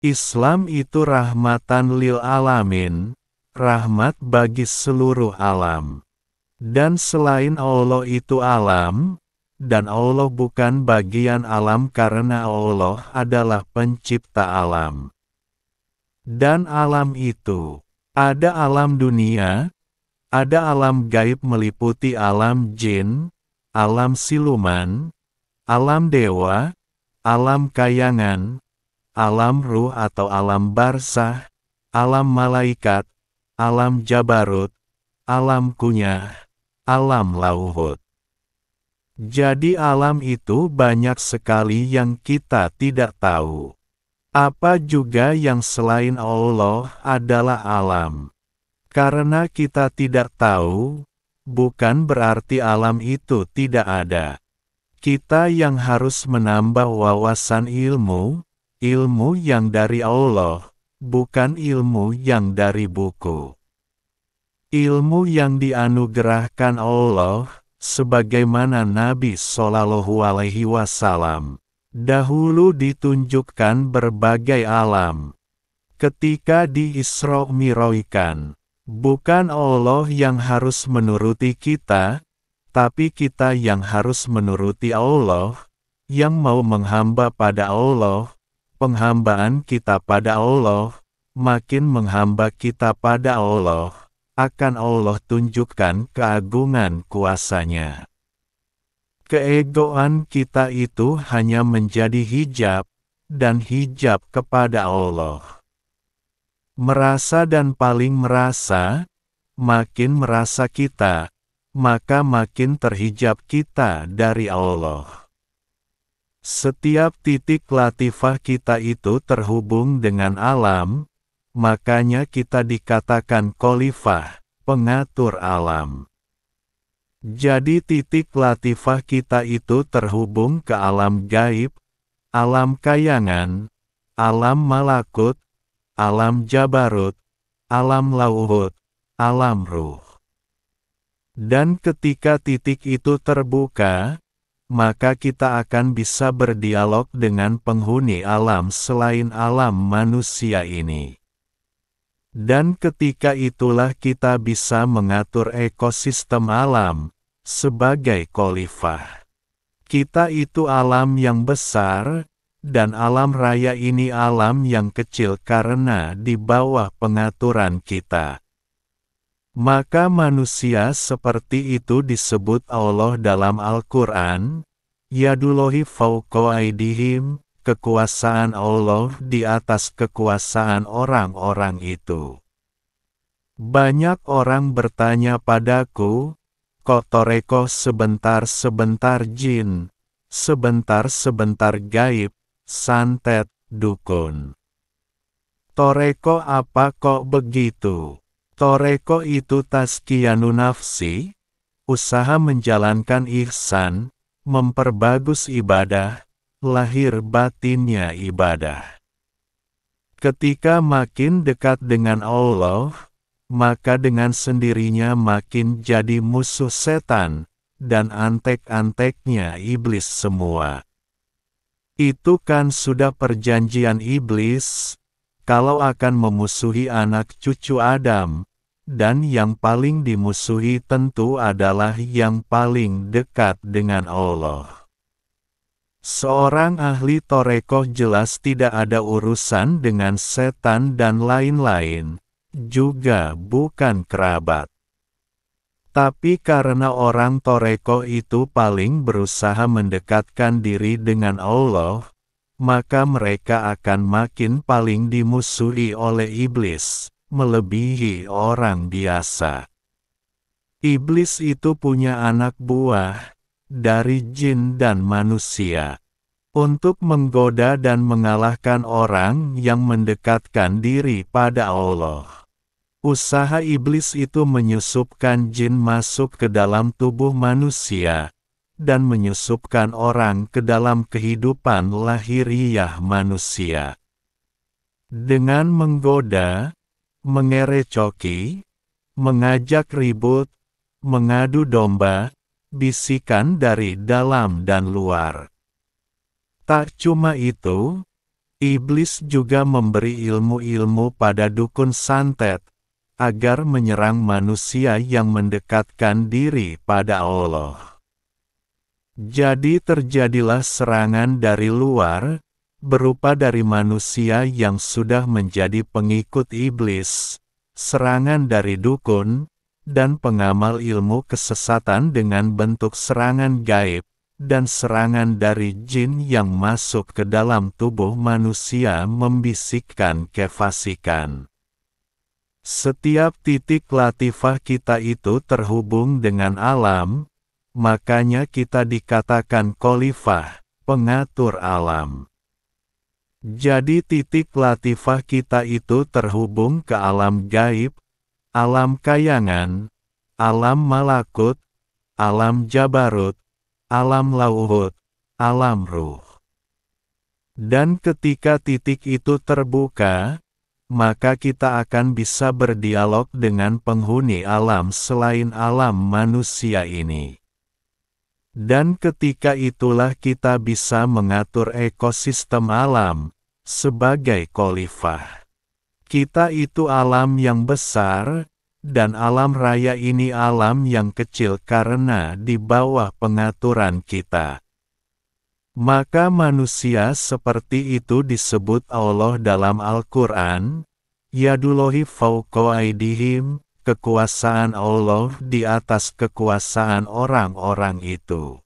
Islam itu rahmatan lil alamin, rahmat bagi seluruh alam. Dan selain Allah itu alam, dan Allah bukan bagian alam karena Allah adalah pencipta alam. Dan alam itu, ada alam dunia, ada alam gaib meliputi alam jin, alam siluman, alam dewa, alam kayangan, alam ruh atau alam barsah, alam malaikat, alam jabarut, alam kunyah, alam lauhut. Jadi alam itu banyak sekali yang kita tidak tahu. Apa juga yang selain Allah adalah alam. Karena kita tidak tahu, bukan berarti alam itu tidak ada. Kita yang harus menambah wawasan ilmu, ilmu yang dari Allah, bukan ilmu yang dari buku. Ilmu yang dianugerahkan Allah, sebagaimana Nabi Shallallahu Alaihi Wasallam dahulu ditunjukkan berbagai alam. Ketika di Isra miroikan, bukan Allah yang harus menuruti kita, tapi kita yang harus menuruti Allah, yang mau menghamba pada Allah, penghambaan kita pada Allah, makin menghamba kita pada Allah, akan Allah tunjukkan keagungan kuasanya. Keegoan kita itu hanya menjadi hijab, dan hijab kepada Allah. Merasa dan paling merasa, makin merasa kita, maka makin terhijab kita dari Allah. Setiap titik latifah kita itu terhubung dengan alam, makanya kita dikatakan kolifah, pengatur alam. Jadi titik latifah kita itu terhubung ke alam gaib, alam kayangan, alam malakut, alam jabarut, alam lauhut, alam ruh. Dan ketika titik itu terbuka, maka kita akan bisa berdialog dengan penghuni alam selain alam manusia ini. Dan ketika itulah kita bisa mengatur ekosistem alam sebagai khalifah. Kita itu alam yang besar, dan alam raya ini alam yang kecil karena di bawah pengaturan kita. Maka manusia seperti itu disebut Allah dalam Al-Quran, Yadulohi fauqa'idihim, kekuasaan Allah di atas kekuasaan orang-orang itu. Banyak orang bertanya padaku, Kotoreko sebentar-sebentar jin, sebentar-sebentar gaib, santet, dukun. Toreko apa kok begitu? Toreko itu taskianu nafsi, usaha menjalankan ihsan, memperbagus ibadah, lahir batinnya ibadah. Ketika makin dekat dengan Allah, maka dengan sendirinya makin jadi musuh setan, dan antek-anteknya iblis semua. Itu kan sudah perjanjian iblis, kalau akan memusuhi anak cucu Adam, dan yang paling dimusuhi tentu adalah yang paling dekat dengan Allah. Seorang ahli torekoh jelas tidak ada urusan dengan setan dan lain-lain, juga bukan kerabat. Tapi karena orang torekoh itu paling berusaha mendekatkan diri dengan Allah, maka mereka akan makin paling dimusuhi oleh iblis melebihi orang biasa. Iblis itu punya anak buah dari jin dan manusia untuk menggoda dan mengalahkan orang yang mendekatkan diri pada Allah. Usaha iblis itu menyusupkan jin masuk ke dalam tubuh manusia dan menyusupkan orang ke dalam kehidupan lahiriah manusia. Dengan menggoda, mengerecoki, mengajak ribut, mengadu domba, bisikan dari dalam dan luar. Tak cuma itu, iblis juga memberi ilmu-ilmu pada dukun santet, agar menyerang manusia yang mendekatkan diri pada Allah. Jadi terjadilah serangan dari luar, berupa dari manusia yang sudah menjadi pengikut iblis, serangan dari dukun, dan pengamal ilmu kesesatan dengan bentuk serangan gaib, dan serangan dari jin yang masuk ke dalam tubuh manusia membisikkan kefasikan. Setiap titik latifah kita itu terhubung dengan alam, makanya kita dikatakan kolifah pengatur alam. Jadi titik latifah kita itu terhubung ke alam gaib, alam kayangan, alam malakut, alam jabarut, alam lauhut, alam ruh. Dan ketika titik itu terbuka, maka kita akan bisa berdialog dengan penghuni alam selain alam manusia ini. Dan ketika itulah kita bisa mengatur ekosistem alam, sebagai khalifah. Kita itu alam yang besar, dan alam raya ini alam yang kecil karena di bawah pengaturan kita. Maka manusia seperti itu disebut Allah dalam Al-Quran, Yadulohi fauqo aidihim, kekuasaan Allah di atas kekuasaan orang-orang itu.